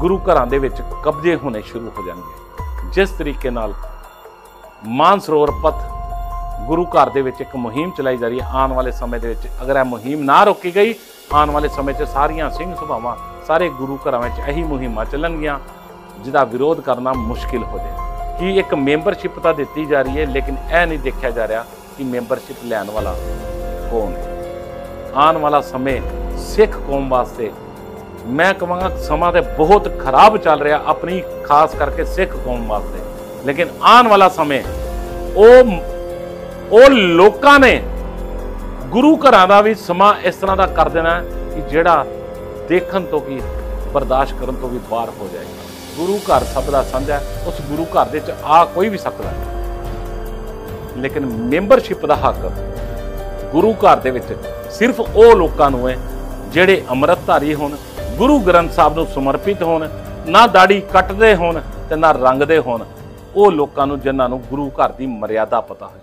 ਗੁਰੂ ਘਰਾਂ ਦੇ ਵਿੱਚ ਕਬਜ਼ੇ ਹੋਣੇ ਸ਼ੁਰੂ ਹੋ ਜਾਣਗੇ ਜਿਸ ਤਰੀਕੇ ਨਾਲ ਮਾਨਸਰੋਵਰ ਪਥ ਗੁਰੂ ਘਰ ਦੇ ਵਿੱਚ ਇੱਕ ਮੁਹਿੰਮ ਚਲਾਈ ਜਾ ਰਹੀ ਹੈ ਆਉਣ ਵਾਲੇ ਸਮੇਂ ਦੇ ਵਿੱਚ ਅਗਰ ਇਹ ਮੁਹਿੰਮ ਨਾ ਰੋਕੀ ਗਈ ਆਉਣ ਵਾਲੇ ਸਮੇਂ 'ਚ ਸਾਰੀਆਂ ਸਿੰਘ ਸੁਭਾਵਾਂ ਸਾਰੇ ਗੁਰੂ ਘਰਾਂ ਵਿੱਚ ਇਹੀ ਮੁਹਿੰਮਾਂ ਚੱਲਣਗੀਆਂ ਜਿਹਦਾ ਵਿਰੋਧ ਕਰਨਾ ਮੁਸ਼ਕਿਲ ਹੋ ਜਾਏ ਕਿ ਇੱਕ ਮੈਂਬਰਸ਼ਿਪ ਤਾਂ ਦਿੱਤੀ ਜਾ ਰਹੀ ਹੈ ਲੇਕਿਨ ਇਹ ਨਹੀਂ ਦੇਖਿਆ ਜਾ ਰਿਹਾ ਕਿ ਮੈਂਬਰਸ਼ਿਪ ਲੈਣ ਵਾਲਾ ਕੌਣ ਹੈ ਆਉਣ ਵਾਲਾ ਸਮੇਂ ਸਿੱਖ ਕੌਮ ਵਾਸਤੇ ਮੈਂ ਕਹਾਂਗਾ ਸਮਾਂ ਤੇ ਬਹੁਤ ਖਰਾਬ ਚੱਲ ਰਿਹਾ ਆਪਣੀ ਖਾਸ ਕਰਕੇ ਸਿੱਖ ਕੌਮ ਵਾਸਤੇ ਲੇਕਿਨ ਆਉਣ ਵਾਲਾ ਸਮੇਂ ਉਹ ਉਹ ਲੋਕਾਂ ਨੇ ਗੁਰੂ ਘਰਾਂ ਦਾ ਵੀ ਸਮਾਂ ਇਸ ਤਰ੍ਹਾਂ ਦਾ ਕਰ ਦੇਣਾ ਕਿ ਜਿਹੜਾ ਦੇਖਣ ਤੋਂ ਕੀ ਬਰਦਾਸ਼ਤ ਕਰਨ ਤੋਂ ਵੀ ਬਾਹਰ ਹੋ ਜਾਏਗਾ ਗੁਰੂ ਘਰ ਸਭ ਦਾ ਸੰਧਿਆ ਉਸ ਗੁਰੂ ਘਰ ਦੇ ਵਿੱਚ ਆ ਕੋਈ ਵੀ ਸਕਦਾ ਲੇਕਿਨ ਮੈਂਬਰਸ਼ਿਪ ਦਾ ਹੱਕ ਗੁਰੂ ਘਰ ਦੇ ਵਿੱਚ ਸਿਰਫ ਉਹ ਲੋਕਾਂ ਨੂੰ ਹੈ ਜਿਹੜੇ ਅਮਰਤਧਾਰੀ ਹੋਣ ਗੁਰੂ ਗ੍ਰੰਥ ਸਾਹਿਬ ਨੂੰ ਸਮਰਪਿਤ ਹੋਣ ਨਾ ਦਾੜੀ ਕੱਟਦੇ ਹੋਣ ਤੇ ਨਾ ਰੰਗਦੇ ਹੋਣ ਉਹ ਲੋਕਾਂ ਨੂੰ ਜਿਨ੍ਹਾਂ ਨੂੰ ਗੁਰੂ ਘਰ ਦੀ ਮਰਿਆਦਾ ਪਤਾ ਹੈ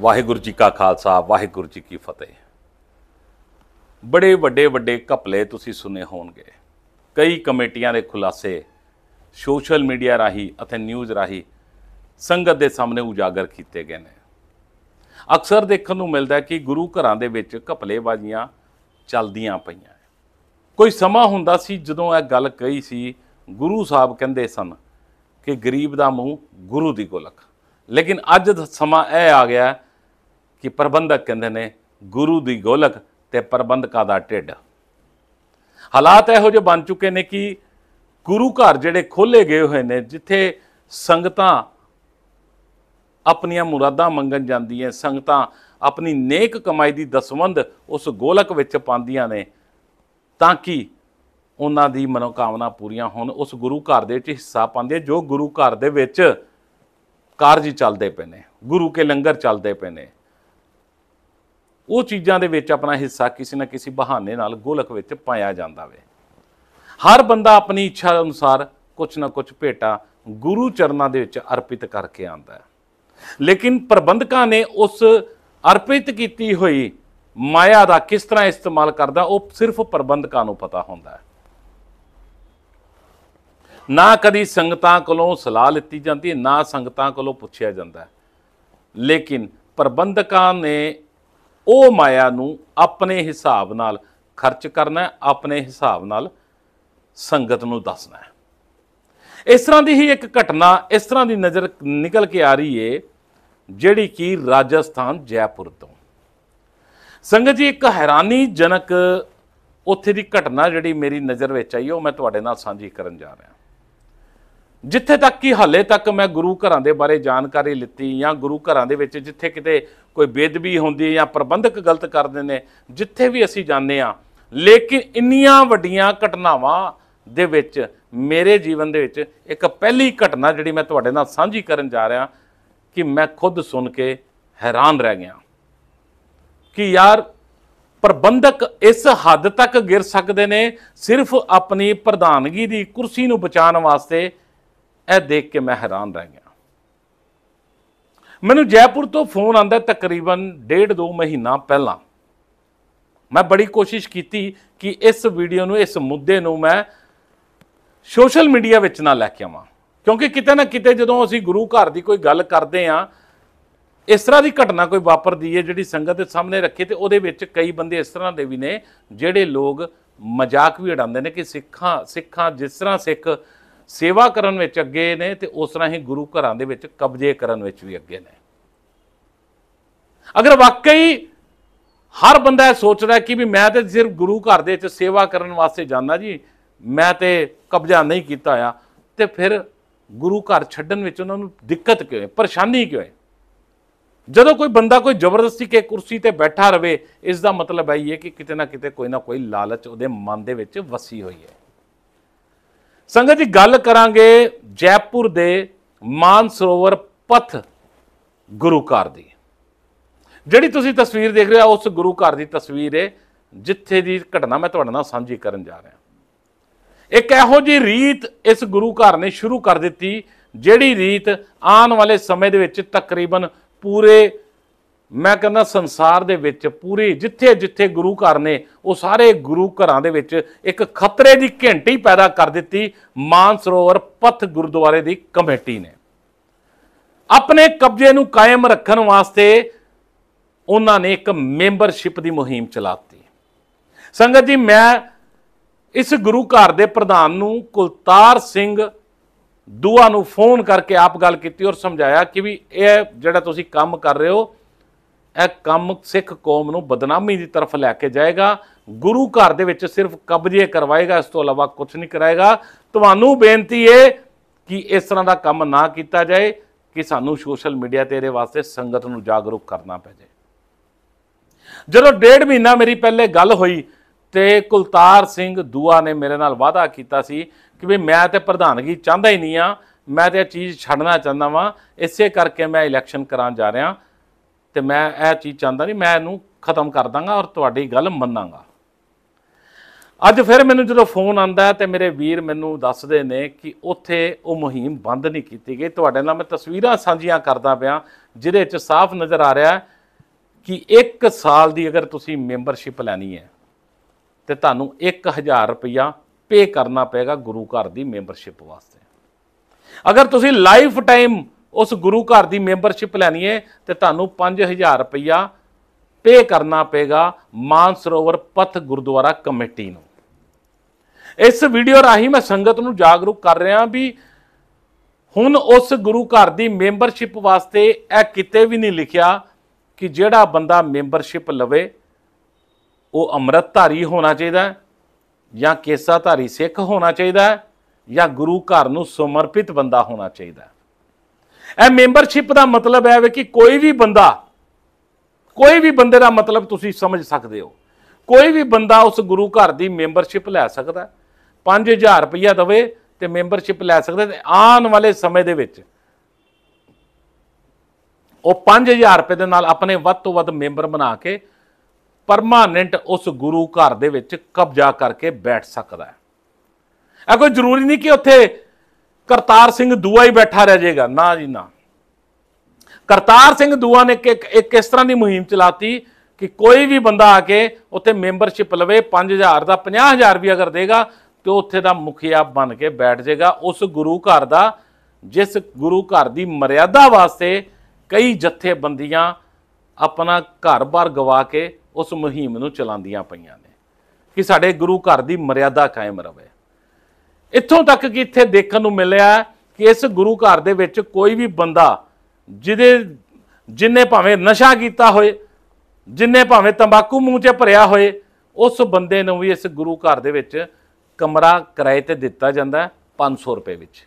ਵਾਹਿਗੁਰੂ ਜੀ ਕਾ ਖਾਲਸਾ ਵਾਹਿਗੁਰੂ ਜੀ ਕੀ ਫਤਿਹ ਬੜੇ ਵੱਡੇ ਵੱਡੇ ਘਪਲੇ ਤੁਸੀਂ ਸੁਨੇ ਹੋਣਗੇ ਕਈ ਕਮੇਟੀਆਂ ਦੇ ਖੁਲਾਸੇ ਸੋਸ਼ਲ ਮੀਡੀਆ ਰਾਹੀਂ ਅਤੇ ਨਿਊਜ਼ ਰਾਹੀਂ ਸੰਗਤ ਦੇ ਸਾਹਮਣੇ ਉਜਾਗਰ ਕੀਤੇ ਗਏ ਨੇ ਅਕਸਰ ਦੇਖਣ ਨੂੰ ਮਿਲਦਾ ਹੈ ਕਿ ਗੁਰੂ ਘਰਾਂ ਦੇ ਵਿੱਚ ਘਪਲੇਬਾਜ਼ੀਆਂ ਚੱਲਦੀਆਂ ਪਈਆਂ ਕੋਈ ਸਮਾਂ ਹੁੰਦਾ ਸੀ ਜਦੋਂ ਇਹ ਗੱਲ ਕਹੀ ਸੀ ਗੁਰੂ ਸਾਹਿਬ ਕਹਿੰਦੇ ਸਨ ਕਿ ਗਰੀਬ ਦਾ ਮੂੰਹ ਗੁਰੂ ਦੀ ਗੋਲਕ ਲੇਕਿਨ ਅੱਜ ਦਾ ਸਮਾਂ ਇਹ ਆ ਗਿਆ ਕਿ ਪ੍ਰਬੰਧਕ ਕਹਿੰਦੇ ਨੇ ਗੁਰੂ ਦੀ ਗੋਲਕ ਤੇ ਪ੍ਰਬੰਧਕਾਂ ਦਾ ਢਿੱਡ ਹਾਲਾਤ ਇਹੋ ਜਿਹੇ ਬਣ ਚੁੱਕੇ ਨੇ ਕਿ ਗੁਰੂ ਘਰ ਜਿਹੜੇ ਖੋਲੇ ਗਏ ਹੋਏ ਨੇ ਜਿੱਥੇ ਸੰਗਤਾਂ ਆਪਣੀਆਂ ਮੁਰਾਦਾਂ ਮੰਗਣ ਜਾਂਦੀਆਂ ਸੰਗਤਾਂ ਆਪਣੀ ਨੇਕ ਕਮਾਈ ਦੀ ਦਸਵੰਦ ਉਸ ਗੋਲਕ ਵਿੱਚ ਪਾਉਂਦੀਆਂ ਨੇ ਤਾਂ ਕਿ ਉਹਨਾਂ ਦੀ ਮਨੋਕਾਮਨਾ ਪੂਰੀਆਂ ਹੋਣ ਉਸ ਗੁਰੂ ਘਰ ਦੇ ਵਿੱਚ ਹਿੱਸਾ ਪਾਉਂਦੇ ਜੋ ਗੁਰੂ ਘਰ ਦੇ ਵਿੱਚ ਕਾਰਜ ਚੱਲਦੇ ਪਏ ਨੇ ਗੁਰੂ ਕੇ ਲੰਗਰ ਚੱਲਦੇ ਪਏ ਨੇ ਉਹ ਚੀਜ਼ਾਂ ਦੇ ਵਿੱਚ ਆਪਣਾ ਹਿੱਸਾ ਕਿਸੇ ਨਾ ਕਿਸੇ ਬਹਾਨੇ ਨਾਲ ਗੋਲਕ ਵਿੱਚ ਪਾਇਆ ਜਾਂਦਾ ਵੇ ਹਰ ਬੰਦਾ ਆਪਣੀ ਇੱਛਾ ਅਨੁਸਾਰ ਕੁਝ ਨਾ ਕੁਝ ਭੇਟਾ ਗੁਰੂ ਚਰਨਾਂ ਦੇ ਵਿੱਚ ਅਰਪਿਤ ਕਰਕੇ ਆਂਦਾ ਹੈ ਲੇਕਿਨ ਪ੍ਰਬੰਧਕਾਂ ਨੇ ਉਸ ਅਰਪਿਤ ਕੀਤੀ ਹੋਈ ਮਾਇਆ ਦਾ ਕਿਸ ਤਰ੍ਹਾਂ ਇਸਤੇਮਾਲ ਕਰਦਾ ਉਹ ਸਿਰਫ ਪ੍ਰਬੰਧਕਾਂ ਨੂੰ ਪਤਾ ਹੁੰਦਾ ਹੈ ਨਾ ਕਦੀ ਸੰਗਤਾਂ ਕੋਲੋਂ ਸਲਾਹ ਲਿੱਤੀ ਜਾਂਦੀ ਨਾ ਸੰਗਤਾਂ ਕੋਲੋਂ ਪੁੱਛਿਆ ਜਾਂਦਾ ਲੇਕਿਨ ਪ੍ਰਬੰਧਕਾਂ ਨੇ ਉਹ ਮਾਇਆ ਨੂੰ ਆਪਣੇ ਹਿਸਾਬ ਨਾਲ ਖਰਚ ਕਰਨਾ ਆਪਣੇ ਹਿਸਾਬ ਨਾਲ ਸੰਗਤ ਨੂੰ ਦੱਸਣਾ ਇਸ ਤਰ੍ਹਾਂ ਦੀ ਹੀ ਇੱਕ ਘਟਨਾ ਇਸ ਤਰ੍ਹਾਂ ਦੀ ਨਜ਼ਰ ਨਿਕਲ ਕੇ ਆ ਰਹੀ ਏ ਜਿਹੜੀ ਕਿ ਰਾਜਸਥਾਨ ਜੈਪੁਰ ਤੋਂ ਸੰਗਤ ਜੀ ਇੱਕ ਹੈਰਾਨੀਜਨਕ ਉੱਥੇ ਦੀ ਘਟਨਾ ਜਿਹੜੀ ਮੇਰੀ ਨਜ਼ਰ ਵਿੱਚ ਆਈ ਉਹ ਮੈਂ ਤੁਹਾਡੇ ਨਾਲ ਸਾਂਝੀ ਕਰਨ ਜਾ ਰਿਹਾ ਜਿੱਥੇ ਤੱਕ ਕਿ ਹਾਲੇ ਤੱਕ ਮੈਂ ਗੁਰੂ ਘਰਾਂ ਦੇ ਬਾਰੇ ਜਾਣਕਾਰੀ ਲਿੱਤੀ ਜਾਂ ਗੁਰੂ ਘਰਾਂ ਦੇ ਵਿੱਚ ਜਿੱਥੇ ਕਿਤੇ ਕੋਈ ਬੇਦਬੀ ਹੁੰਦੀ ਜਾਂ ਪ੍ਰਬੰਧਕ ਗਲਤ ਕਰਦੇ ਨੇ ਜਿੱਥੇ ਵੀ ਅਸੀਂ ਜਾਂਦੇ ਆ ਲੇਕਿਨ ਇੰਨੀਆਂ ਵੱਡੀਆਂ ਘਟਨਾਵਾਂ ਦੇ ਵਿੱਚ ਮੇਰੇ ਜੀਵਨ ਦੇ ਵਿੱਚ ਇੱਕ ਪਹਿਲੀ ਘਟਨਾ ਜਿਹੜੀ ਮੈਂ ਤੁਹਾਡੇ ਨਾਲ ਸਾਂਝੀ ਕਰਨ ਜਾ ਰਿਹਾ ਕਿ ਮੈਂ ਖੁਦ ਸੁਣ ਕੇ ਹੈਰਾਨ ਰਹਿ ਗਿਆ ਕਿ ਯਾਰ ਪ੍ਰਬੰਧਕ ਇਸ ਹੱਦ ਤੱਕ ਗਿਰ ਸਕਦੇ ਨੇ ਸਿਰਫ ਆਪਣੀ ਪ੍ਰਧਾਨਗੀ ਦੀ ਕੁਰਸੀ ਨੂੰ ਬਚਾਉਣ ਵਾਸਤੇ ਇਹ ਦੇਖ ਕੇ ਮੈਂ ਹੈਰਾਨ ਰਹਿ ਗਿਆ ਮੈਨੂੰ ਜੈਪੁਰ ਤੋਂ ਫੋਨ ਆਂਦਾ ਤਕਰੀਬਨ 1.5 2 ਮਹੀਨਾ ਪਹਿਲਾਂ ਮੈਂ ਬੜੀ ਕੋਸ਼ਿਸ਼ ਕੀਤੀ ਕਿ ਇਸ ਵੀਡੀਓ ਨੂੰ ਇਸ ਮੁੱਦੇ ਨੂੰ ਮੈਂ ਸੋਸ਼ਲ ਮੀਡੀਆ ਵਿੱਚ ਨਾ ਲੈ ਕੇ ਆਵਾਂ ਕਿਉਂਕਿ ਕਿਤੇ ਨਾ ਕਿਤੇ ਜਦੋਂ ਅਸੀਂ ਗੁਰੂ ਘਰ ਦੀ ਕੋਈ ਗੱਲ ਕਰਦੇ ਆਂ ਇਸ ਤਰ੍ਹਾਂ ਦੀ ਘਟਨਾ ਕੋਈ ਵਾਪਰਦੀ ਹੈ ਜਿਹੜੀ ਸੰਗਤ ਦੇ ਸਾਹਮਣੇ ਰੱਖੀ ਤੇ ਉਹਦੇ ਵਿੱਚ ਕਈ ਬੰਦੇ ਇਸ ਤਰ੍ਹਾਂ ਦੇ ਵੀ ਨੇ ਜਿਹੜੇ ਲੋਕ ਮਜ਼ਾਕ ਵੀ ਉਡਾਉਂਦੇ ਨੇ ਕਿ ਸਿੱਖਾਂ ਸਿੱਖਾਂ ਜਿਸ ਤਰ੍ਹਾਂ ਸਿੱਖ ਸੇਵਾ ਕਰਨ ਵਿੱਚ ਅੱਗੇ ਨੇ ਤੇ ਉਸ ਤਰ੍ਹਾਂ ਹੀ ਗੁਰੂ ਘਰਾਂ ਦੇ ਵਿੱਚ ਕਬਜ਼ੇ ਕਰਨ ਵਿੱਚ ਵੀ ਅੱਗੇ ਨੇ ਅਗਰ ਵਾਕਈ ਹਰ ਬੰਦਾ ਇਹ ਸੋਚਦਾ ਕਿ ਵੀ ਮੈਂ ਤੇ ਸਿਰਫ ਗੁਰੂ ਘਰ ਦੇ ਵਿੱਚ ਸੇਵਾ ਕਰਨ ਵਾਸਤੇ ਜਾਂਦਾ ਜੀ ਮੈਂ ਤੇ ਕਬਜ਼ਾ ਨਹੀਂ ਕੀਤਾ ਆ ਤੇ ਫਿਰ ਗੁਰੂ ਘਰ ਛੱਡਣ ਵਿੱਚ ਉਹਨਾਂ ਨੂੰ ਦਿੱਕਤ ਕਿਉਂ ਹੈ ਪਰੇਸ਼ਾਨੀ ਕਿਉਂ ਹੈ ਜਦੋਂ ਕੋਈ ਬੰਦਾ ਕੋਈ ਜ਼ਬਰਦਸਤੀ ਕੇ ਕੁਰਸੀ ਤੇ ਬੈਠਾ ਰਵੇ ਇਸ ਦਾ ਮਤਲਬ ਹੈ ਇਹ ਕਿ ਕਿਤੇ ਨਾ ਕਿਤੇ ਕੋਈ ਨਾ ਕੋਈ ਲਾਲਚ ਉਹਦੇ ਮਨ ਦੇ ਵਿੱਚ ਵਸੀ ਹੋਈ ਹੈ ਸੰਗਤ ਜੀ ਗੱਲ ਕਰਾਂਗੇ ਜੈਪੁਰ ਦੇ ਮਾਨ ਸਰੋਵਰ ਪਥ ਗੁਰੂ ਘਰ ਦੀ ਜਿਹੜੀ ਤੁਸੀਂ ਤਸਵੀਰ ਦੇਖ ਰਹੇ ਹੋ ਉਸ ਗੁਰੂ ਘਰ ਦੀ ਤਸਵੀਰ ਹੈ ਜਿੱਥੇ ਦੀ ਘਟਨਾ ਮੈਂ ਤੁਹਾਡੇ ਨਾਲ ਸਾਂਝੀ ਕਰਨ ਜਾ ਰਿਹਾ ਇੱਕ ਇਹੋ ਜੀ ਰੀਤ ਇਸ ਗੁਰੂ ਘਰ ਨੇ ਸ਼ੁਰੂ ਕਰ ਦਿੱਤੀ ਜਿਹੜੀ ਰੀਤ ਆਉਣ ਵਾਲੇ ਸਮੇਂ ਦੇ ਵਿੱਚ ਤਕਰੀਬਨ ਪੂਰੇ ਮੈਂ ਕਹਿੰਦਾ ਸੰਸਾਰ ਦੇ ਵਿੱਚ ਪੂਰੀ ਜਿੱਥੇ ਜਿੱਥੇ ਗੁਰੂ ਘਰ ਨੇ ਉਹ ਸਾਰੇ ਗੁਰੂ ਘਰਾਂ ਦੇ ਵਿੱਚ ਇੱਕ ਖਤਰੇ ਦੀ ਘੰਟੀ ਪੈਦਾ ਕਰ ਦਿੱਤੀ ਮਾਨਸਰੋਵਰ ਪਥ ਗੁਰਦੁਆਰੇ ਦੀ ਕਮੇਟੀ ਨੇ ਆਪਣੇ ਕਬਜ਼ੇ ਨੂੰ ਕਾਇਮ ਰੱਖਣ ਵਾਸਤੇ ਉਹਨਾਂ ਨੇ ਇੱਕ ਮੈਂਬਰਸ਼ਿਪ ਦੀ ਮੁਹਿੰਮ ਚਲਾਤੀ ਸੰਗਤ ਜੀ ਮੈਂ ਇਸ ਗੁਰੂ ਘਰ ਦੇ ਪ੍ਰਧਾਨ ਨੂੰ ਕੁਲਤਾਰ ਸਿੰਘ ਦੂਆ ਨੂੰ ਫੋਨ ਕਰਕੇ ਆਪ ਗੱਲ ਕੀਤੀ ਔਰ ਸਮਝਾਇਆ ਕਿ ਵੀ ਇਹ ਜਿਹੜਾ ਤੁਸੀਂ ਕੰਮ ਕਰ ਰਹੇ ਹੋ ਇਹ ਕੰਮ ਸਿੱਖ ਕੌਮ ਨੂੰ ਬਦਨਾਮੀ ਦੀ ਤਰਫ ਲੈ ਕੇ ਜਾਏਗਾ ਗੁਰੂ ਘਰ ਦੇ ਵਿੱਚ ਸਿਰਫ ਕਬਜ਼ੇ ਕਰਵਾਏਗਾ ਇਸ ਤੋਂ ਇਲਾਵਾ ਕੁਝ ਨਹੀਂ ਕਰਾਏਗਾ ਤੁਹਾਨੂੰ ਬੇਨਤੀ ਹੈ ਕਿ ਇਸ ਤਰ੍ਹਾਂ ਦਾ ਕੰਮ ਨਾ ਕੀਤਾ ਜਾਏ ਕਿ ਸਾਨੂੰ ਸੋਸ਼ਲ ਮੀਡੀਆ ਤੇ ਇਹਦੇ ਵਾਸਤੇ ਸੰਗਤ ਨੂੰ ਜਾਗਰੂਕ ਕਰਨਾ ਪੈ ਜਾਏ ਜਦੋਂ ਡੇਢ ਮਹੀਨਾ ਮੇਰੀ ਪਹਿਲੇ ਗੱਲ ਹੋਈ ਤੇ ਕੁਲਤਾਰ ਸਿੰਘ ਦੂਆ ਨੇ ਮੇਰੇ ਨਾਲ ਵਾਅਦਾ ਕੀਤਾ ਸੀ ਕਿ ਵੀ ਮੈਂ ਤੇ ਪ੍ਰਧਾਨਗੀ ਚਾਹੁੰਦਾ ਹੀ ਨਹੀਂ ਆ ਮੈਂ ਤੇ ਇਹ ਚੀਜ਼ ਛੱਡਣਾ ਚਾਹੁੰਦਾ ਵਾਂ ਇਸੇ ਕਰਕੇ ਮੈਂ ਇਲੈਕਸ਼ਨ ਕਰਾਉਣ ਜਾ ਰਿਹਾ ਤੇ ਮੈਂ ਇਹ ਚੀਜ਼ ਚਾਹੁੰਦਾ ਨਹੀਂ ਮੈਂ ਇਹਨੂੰ ਖਤਮ ਕਰ ਦਾਂਗਾ ਔਰ ਤੁਹਾਡੀ ਗੱਲ ਮੰਨਾਂਗਾ ਅੱਜ ਫਿਰ ਮੈਨੂੰ ਜਦੋਂ ਫੋਨ ਆਂਦਾ ਤੇ ਮੇਰੇ ਵੀਰ ਮੈਨੂੰ ਦੱਸਦੇ ਨੇ ਕਿ ਉੱਥੇ ਉਹ ਮੁਹਿੰਮ ਬੰਦ ਨਹੀਂ ਕੀਤੀ ਗਈ ਤੁਹਾਡੇ ਨਾਲ ਮੈਂ ਤਸਵੀਰਾਂ ਸਾਂਝੀਆਂ ਕਰਦਾ ਪਿਆ ਜਿਹਦੇ ਵਿੱਚ ਸਾਫ਼ ਨਜ਼ਰ ਆ ਰਿਹਾ ਕਿ 1 ਸਾਲ ਦੀ ਅਗਰ ਤੁਸੀਂ ਮੈਂਬਰਸ਼ਿਪ ਲੈਣੀ ਹੈ ਤੇ ਤੁਹਾਨੂੰ 1000 ਰੁਪਇਆ ਪੇ ਕਰਨਾ ਪਏਗਾ ਗੁਰੂ ਘਰ ਦੀ ਮੈਂਬਰਸ਼ਿਪ ਵਾਸਤੇ ਅਗਰ ਤੁਸੀਂ ਲਾਈਫ ਟਾਈਮ ਉਸ ਗੁਰੂ ਘਰ ਦੀ ਮੈਂਬਰਸ਼ਿਪ ਲੈਣੀ ਹੈ ਤੇ ਤੁਹਾਨੂੰ 5000 ਰੁਪਇਆ ਪੇ ਕਰਨਾ ਪਏਗਾ ਮਾਨਸਰੋਵਰ ਪਥ ਗੁਰਦੁਆਰਾ ਕਮੇਟੀ ਨੂੰ ਇਸ ਵੀਡੀਓ ਰਾਹੀਂ ਮੈਂ ਸੰਗਤ ਨੂੰ ਜਾਗਰੂਕ ਕਰ ਰਿਹਾ ਵੀ ਹੁਣ ਉਸ ਗੁਰੂ ਘਰ ਦੀ ਮੈਂਬਰਸ਼ਿਪ ਵਾਸਤੇ ਇਹ ਕਿਤੇ ਵੀ ਨਹੀਂ ਲਿਖਿਆ ਕਿ ਜਿਹੜਾ ਬੰਦਾ ਮੈਂਬਰਸ਼ਿਪ ਲਵੇ ਉਹ ਅੰਮ੍ਰਿਤਧਾਰੀ ਹੋਣਾ ਚਾਹੀਦਾ ਜਾਂ ਕੇਸਾਧਾਰੀ ਸਿੱਖ ਹੋਣਾ ਚਾਹੀਦਾ ਹੈ ਜਾਂ ਗੁਰੂ ਘਰ ਨੂੰ ਸਮਰਪਿਤ ਬੰਦਾ ਹੋਣਾ ਚਾਹੀਦਾ ਹੈ ਇਹ ਮੈਂਬਰਸ਼ਿਪ ਦਾ ਮਤਲਬ ਹੈ ਕਿ ਕੋਈ ਵੀ ਬੰਦਾ ਕੋਈ ਵੀ ਬੰਦੇ ਦਾ ਮਤਲਬ ਤੁਸੀਂ ਸਮਝ ਸਕਦੇ ਹੋ ਕੋਈ ਵੀ ਬੰਦਾ ਉਸ ਗੁਰੂ ਘਰ ਦੀ ਮੈਂਬਰਸ਼ਿਪ ਲੈ ਸਕਦਾ 5000 ਰੁਪਇਆ ਦਵੇ ਤੇ ਮੈਂਬਰਸ਼ਿਪ ਲੈ ਸਕਦਾ ਤੇ ਆਉਣ ਵਾਲੇ ਸਮੇਂ ਦੇ ਵਿੱਚ ਉਹ 5000 ਰੁਪਏ ਦੇ ਨਾਲ ਆਪਣੇ ਵੱਧ ਤੋਂ ਵੱਧ ਮੈਂਬਰ ਬਣਾ ਕੇ ਪਰਮਾਨੈਂਟ ਉਸ ਗੁਰੂ ਘਰ ਦੇ ਵਿੱਚ ਕਬਜ਼ਾ ਕਰਕੇ ਬੈਠ ਸਕਦਾ ਹੈ ਇਹ ਕੋਈ ਜ਼ਰੂਰੀ ਨਹੀਂ ਕਿ ਉੱਥੇ ਕਰਤਾਰ ਸਿੰਘ ਦੂਆ ਹੀ ਬੈਠਾ ਰਹਿ ਜਾਏਗਾ ਨਾ ਜੀ ਨਾ ਕਰਤਾਰ ਸਿੰਘ ਦੂਆ ਨੇ ਇੱਕ ਇਸ ਤਰ੍ਹਾਂ ਦੀ ਮੁਹਿੰਮ ਚਲਾਤੀ ਕਿ ਕੋਈ ਵੀ ਬੰਦਾ ਆ ਕੇ ਉੱਥੇ ਮੈਂਬਰਸ਼ਿਪ ਲਵੇ 5000 ਦਾ 50000 ਵੀ ਅਗਰ ਦੇਗਾ ਤੇ ਉੱਥੇ ਦਾ ਮੁਖੀਆ ਬਣ ਕੇ ਬੈਠ ਜਾਏਗਾ ਉਸ ਗੁਰੂ ਘਰ ਦਾ ਜਿਸ ਗੁਰੂ ਘਰ ਦੀ ਮਰਿਆਦਾ ਵਾਸਤੇ ਕਈ ਜਥੇਬੰਦੀਆਂ ਆਪਣਾ ਘਰ-ਬਾਰ ਗਵਾ ਕੇ ਉਸ ਮੁਹਿੰਮ ਨੂੰ ਚਲਾਉਂਦੀਆਂ ਪਈਆਂ ਨੇ ਕਿ ਸਾਡੇ ਗੁਰੂ ਘਰ ਦੀ ਮਰਿਆਦਾ ਕਾਇਮ ਰਵੇ ਇੱਥੋਂ ਤੱਕ ਕਿ ਇੱਥੇ ਦੇਖਣ ਨੂੰ ਮਿਲਿਆ ਕਿ ਇਸ ਗੁਰੂ ਘਰ ਦੇ ਵਿੱਚ ਕੋਈ ਵੀ ਬੰਦਾ ਜਿਹਦੇ ਜਿੰਨੇ ਭਾਵੇਂ ਨਸ਼ਾ ਕੀਤਾ ਹੋਏ ਜਿੰਨੇ ਭਾਵੇਂ ਤੰਬਾਕੂ ਮੂੰਹ 'ਚ ਭਰਿਆ ਹੋਏ ਉਸ ਬੰਦੇ ਨੂੰ ਵੀ ਇਸ ਗੁਰੂ ਘਰ ਦੇ ਵਿੱਚ ਕਮਰਾ ਕਿਰਾਏ ਤੇ ਦਿੱਤਾ ਜਾਂਦਾ 500 ਰੁਪਏ ਵਿੱਚ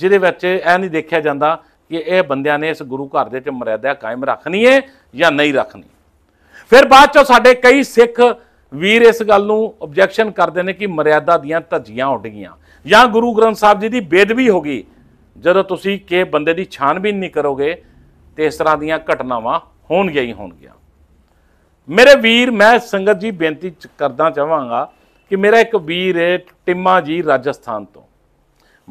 ਜਿਹਦੇ ਵਿੱਚ ਇਹ ਨਹੀਂ ਦੇਖਿਆ ਜਾਂਦਾ ਕਿ ਇਹ ਬੰਦਿਆਂ ਨੇ ਇਸ ਗੁਰੂ ਘਰ ਦੇ ਵਿੱਚ ਮਰਿਆਦਾ ਕਾਇਮ ਰੱਖਣੀ ਹੈ ਜਾਂ ਨਹੀਂ ਰੱਖਣੀ ਫਿਰ ਬਾਅਦ ਚੋਂ ਸਾਡੇ ਕਈ ਸਿੱਖ ਵੀਰ ਇਸ ਗੱਲ ਨੂੰ ਆਬਜੈਕਸ਼ਨ ਕਰਦੇ ਨੇ ਕਿ ਮਰਿਆਦਾ ਦੀਆਂ ਧੱਜੀਆਂ ਉੱਡ ਗਈਆਂ ਜਾਂ ਗੁਰੂ ਗ੍ਰੰਥ ਸਾਹਿਬ ਜੀ ਦੀ ਬੇਦਬੀ ਹੋ ਗਈ ਜਦੋਂ ਤੁਸੀਂ ਕਿ ਬੰਦੇ ਦੀ ਛਾਣਬੀਨ ਨਹੀਂ ਕਰੋਗੇ ਤੇ ਇਸ ਤਰ੍ਹਾਂ ਦੀਆਂ ਘਟਨਾਵਾਂ ਹੋਣਗੀਆਂ ਹੀ ਹੋਣਗੀਆਂ ਮੇਰੇ ਵੀਰ ਮੈਂ ਸੰਗਤ ਜੀ ਬੇਨਤੀ ਕਰਦਾ ਚਾਹਾਂਗਾ ਕਿ ਮੇਰਾ ਇੱਕ ਵੀਰ ਹੈ ਟਿੰਮਾ ਜੀ ਰਾਜਸਥਾਨ ਤੋਂ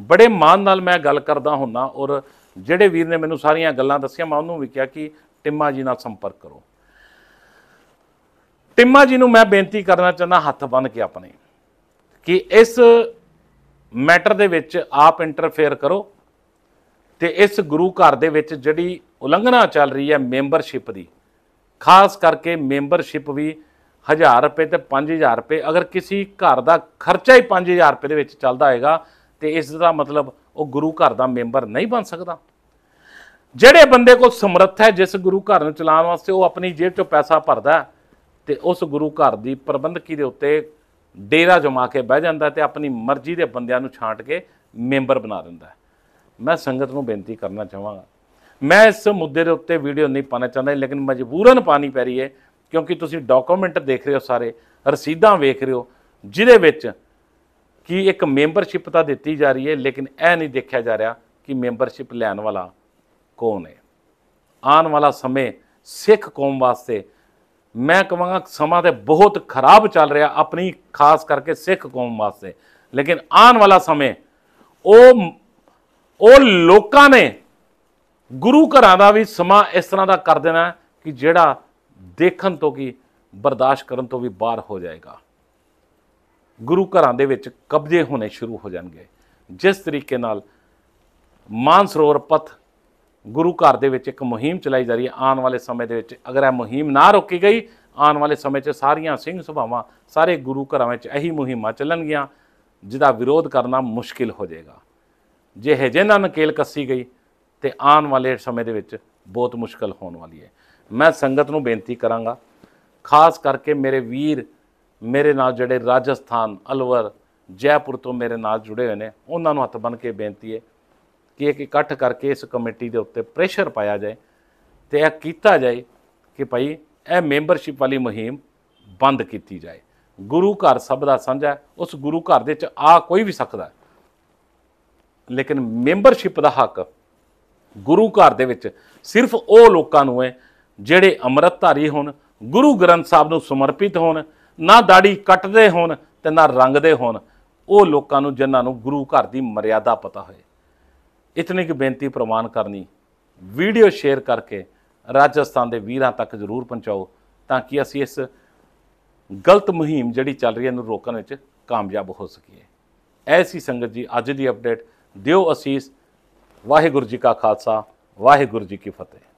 ਬੜੇ ਮਾਨ ਨਾਲ ਮੈਂ ਗੱਲ ਕਰਦਾ ਹੁੰਨਾ ਔਰ ਜਿਹੜੇ ਵੀਰ ਨੇ ਮੈਨੂੰ ਸਾਰੀਆਂ ਗੱਲਾਂ ਦੱਸੀਆਂ ਮੈਂ ਉਹਨੂੰ ਵੀ ਕਿਹਾ ਕਿ ਟਿੰਮਾ ਜੀ ਨਾਲ ਸੰਪਰਕ ਕਰੋ ਟਿੰਮਾ ਜੀ ਨੂੰ ਮੈਂ ਬੇਨਤੀ ਕਰਨਾ ਚਾਹੁੰਦਾ ਹੱਥ ਬੰਨ ਕੇ ਆਪਣੇ ਕਿ ਇਸ ਮੈਟਰ ਦੇ ਵਿੱਚ ਆਪ ਇੰਟਰਫੇਅਰ ਕਰੋ ਤੇ ਇਸ ਗੁਰੂ ਘਰ ਦੇ ਵਿੱਚ ਜਿਹੜੀ ਉਲੰਘਣਾ ਚੱਲ ਰਹੀ ਹੈ ਮੈਂਬਰਸ਼ਿਪ ਦੀ ਖਾਸ ਕਰਕੇ ਮੈਂਬਰਸ਼ਿਪ ਵੀ 1000 ਰੁਪਏ ਤੇ 5000 ਰੁਪਏ ਅਗਰ ਕਿਸੇ ਘਰ ਦਾ ਖਰਚਾ ਹੀ 5000 ਰੁਪਏ ਦੇ ਵਿੱਚ ਚੱਲਦਾ ਆਏਗਾ ਤੇ ਇਸ ਦਾ ਮਤਲਬ ਉਹ ਗੁਰੂ ਘਰ ਦਾ ਮੈਂਬਰ ਨਹੀਂ ਬਣ ਸਕਦਾ ਜਿਹੜੇ ਬੰਦੇ ਕੋਲ ਸਮਰੱਥ ਹੈ ਜਿਸ ਗੁਰੂ ਘਰ ਨੂੰ ਚਲਾਉਣ ਵਾਸਤੇ ਉਹ ਆਪਣੀ ਜੇਬ ਚੋਂ ਪੈਸਾ ਭਰਦਾ ਹੈ ਤੇ ਉਸ ਗੁਰੂ ਘਰ ਦੀ ਪ੍ਰਬੰਧਕੀ ਦੇ ਉੱਤੇ ਡੇਰਾ ਜਮਾ ਕੇ ਬਹਿ ਜਾਂਦਾ ਤੇ ਆਪਣੀ ਮਰਜ਼ੀ ਦੇ ਬੰਦਿਆਂ ਨੂੰ ਛਾਂਟ ਕੇ ਮੈਂਬਰ ਬਣਾ ਦਿੰਦਾ ਮੈਂ ਸੰਗਤ ਨੂੰ ਬੇਨਤੀ ਕਰਨਾ ਚਾਹਾਂਗਾ ਮੈਂ ਇਸ ਮੁੱਦੇ ਦੇ ਉੱਤੇ ਵੀਡੀਓ ਨਹੀਂ ਪਾਣਾ ਚਾਹੁੰਦਾ ਲੇਕਿਨ ਮਜਬੂਰਨ ਪਾਣੀ ਪੈ ਰਹੀ ਹੈ ਕਿਉਂਕਿ ਤੁਸੀਂ ਡਾਕੂਮੈਂਟ ਦੇਖ ਰਹੇ ਹੋ ਸਾਰੇ ਰਸੀਦਾਂ ਵੇਖ ਰਹੇ ਹੋ ਜਿਹਦੇ ਵਿੱਚ ਕਿ ਇੱਕ ਮੈਂਬਰਸ਼ਿਪ ਤਾਂ ਦਿੱਤੀ ਜਾ ਰਹੀ ਹੈ ਲੇਕਿਨ ਇਹ ਨਹੀਂ ਦੇਖਿਆ ਜਾ ਰਿਹਾ ਕਿ ਮੈਂਬਰਸ਼ਿਪ ਲੈਣ ਵਾਲਾ ਕੌਣ ਹੈ ਆਉਣ ਵਾਲਾ ਸਮੇਂ ਸਿੱਖ ਕੌਮ ਵਾਸਤੇ ਮੈਂ ਕਹਾਂਗਾ ਸਮਾਂ ਤੇ ਬਹੁਤ ਖਰਾਬ ਚੱਲ ਰਿਹਾ ਆਪਣੀ ਖਾਸ ਕਰਕੇ ਸਿੱਖ ਕੌਮ ਵਾਸਤੇ ਲੇਕਿਨ ਆਉਣ ਵਾਲਾ ਸਮੇਂ ਉਹ ਉਹ ਲੋਕਾਂ ਨੇ ਗੁਰੂ ਘਰਾਂ ਦਾ ਵੀ ਸਮਾਂ ਇਸ ਤਰ੍ਹਾਂ ਦਾ ਕਰ ਦੇਣਾ ਕਿ ਜਿਹੜਾ ਦੇਖਣ ਤੋਂ ਕੀ ਬਰਦਾਸ਼ਤ ਕਰਨ ਤੋਂ ਵੀ ਬਾਹਰ ਹੋ ਜਾਏਗਾ ਗੁਰੂ ਘਰਾਂ ਦੇ ਵਿੱਚ ਕਬਜ਼ੇ ਹੋਣੇ ਸ਼ੁਰੂ ਹੋ ਜਾਣਗੇ ਜਿਸ ਤਰੀਕੇ ਨਾਲ ਮਾਨਸਰੋਵਰ ਪਥ ਗੁਰੂ ਘਰ ਦੇ ਵਿੱਚ ਇੱਕ ਮੁਹਿੰਮ ਚਲਾਈ ਜਾ ਰਹੀ ਹੈ ਆਉਣ ਵਾਲੇ ਸਮੇਂ ਦੇ ਵਿੱਚ ਅਗਰ ਇਹ ਮੁਹਿੰਮ ਨਾ ਰੋਕੀ ਗਈ ਆਉਣ ਵਾਲੇ ਸਮੇਂ 'ਚ ਸਾਰੀਆਂ ਸਿੰਘ ਸਭਾਵਾਂ ਸਾਰੇ ਗੁਰੂ ਘਰਾਂ ਵਿੱਚ ਇਹੀ ਮੁਹਿੰਮਾਂ ਚੱਲਣਗੀਆਂ ਜਿਹਦਾ ਵਿਰੋਧ ਕਰਨਾ ਮੁਸ਼ਕਿਲ ਹੋ ਜਾਏਗਾ ਜੇ ਹਜੇ ਨਾ ਨਕੇਲ ਕੱਸੀ ਗਈ ਤੇ ਆਉਣ ਵਾਲੇ ਸਮੇਂ ਦੇ ਵਿੱਚ ਬਹੁਤ ਮੁਸ਼ਕਲ ਹੋਣ ਵਾਲੀ ਹੈ ਮੈਂ ਸੰਗਤ ਨੂੰ ਬੇਨਤੀ ਕਰਾਂਗਾ ਖਾਸ ਕਰਕੇ ਮੇਰੇ ਵੀਰ ਮੇਰੇ ਨਾਲ ਜਿਹੜੇ ਰਾਜਸਥਾਨ ਅਲਵਰ ਜੈਪੁਰ ਤੋਂ ਮੇਰੇ ਨਾਲ ਜੁੜੇ ਹੋਏ ਨੇ ਉਹਨਾਂ ਨੂੰ ਹੱਥ ਬਨ ਕੇ ਬੇਨਤੀ ਹੈ ਕਿ ਇੱਕ ਇਕੱਠ ਕਰਕੇ ਇਸ ਕਮੇਟੀ ਦੇ ਉੱਤੇ ਪ੍ਰੈਸ਼ਰ ਪਾਇਆ ਜਾਏ ਤੇ ਇਹ ਕੀਤਾ ਜਾਏ ਕਿ ਭਾਈ ਇਹ ਮੈਂਬਰਸ਼ਿਪ ਵਾਲੀ ਮੁਹਿੰਮ ਬੰਦ ਕੀਤੀ ਜਾਏ ਗੁਰੂ ਘਰ ਸਭ ਦਾ ਸਾਂਝਾ ਉਸ ਗੁਰੂ ਘਰ ਦੇ ਵਿੱਚ ਆ ਕੋਈ ਵੀ ਸਕਦਾ ਲੇਕਿਨ ਮੈਂਬਰਸ਼ਿਪ ਦਾ ਹੱਕ ਗੁਰੂ ਘਰ ਦੇ ਵਿੱਚ ਸਿਰਫ ਉਹ ਲੋਕਾਂ ਨੂੰ ਹੈ ਜਿਹੜੇ ਅੰਮ੍ਰਿਤਧਾਰੀ ਹੋਣ ਗੁਰੂ ਗ੍ਰੰਥ ਸਾਹਿਬ ਨੂੰ ਸਮਰਪਿਤ ਹੋਣ ਨਾ ਦਾੜੀ ਕੱਟਦੇ ਹੋਣ ਤੇ ਨਾ ਰੰਗਦੇ ਹੋਣ ਉਹ ਲੋਕਾਂ ਨੂੰ ਜਿਨ੍ਹਾਂ ਨੂੰ ਗੁਰੂ ਘਰ ਦੀ ਮਰਿਆਦਾ ਪਤਾ ਹੋਏ ਇਤਨੀ ਕਿ ਬੇਨਤੀ ਪ੍ਰਮਾਨ ਕਰਨੀ ਵੀਡੀਓ ਸ਼ੇਅਰ ਕਰਕੇ ਰਾਜਸਥਾਨ ਦੇ ਵੀਰਾਂ ਤੱਕ ਜ਼ਰੂਰ ਪਹੁੰਚਾਓ ਤਾਂ ਕਿ ਅਸੀਂ ਇਸ ਗਲਤ ਮੁਹਿੰਮ ਜਿਹੜੀ ਚੱਲ ਰਹੀ ਹੈ ਨੂੰ ਰੋਕਣ ਵਿੱਚ ਕਾਮਯਾਬ ਹੋ ਸਕੀਏ ਐਸੀ ਸੰਗਤ ਜੀ ਅੱਜ ਦੀ ਅਪਡੇਟ ਦਿਓ ਅਸੀਸ ਵਾਹਿਗੁਰੂ ਜੀ ਕਾ ਖਾਲਸਾ ਵਾਹਿਗੁਰੂ ਜੀ ਕੀ ਫਤਿਹ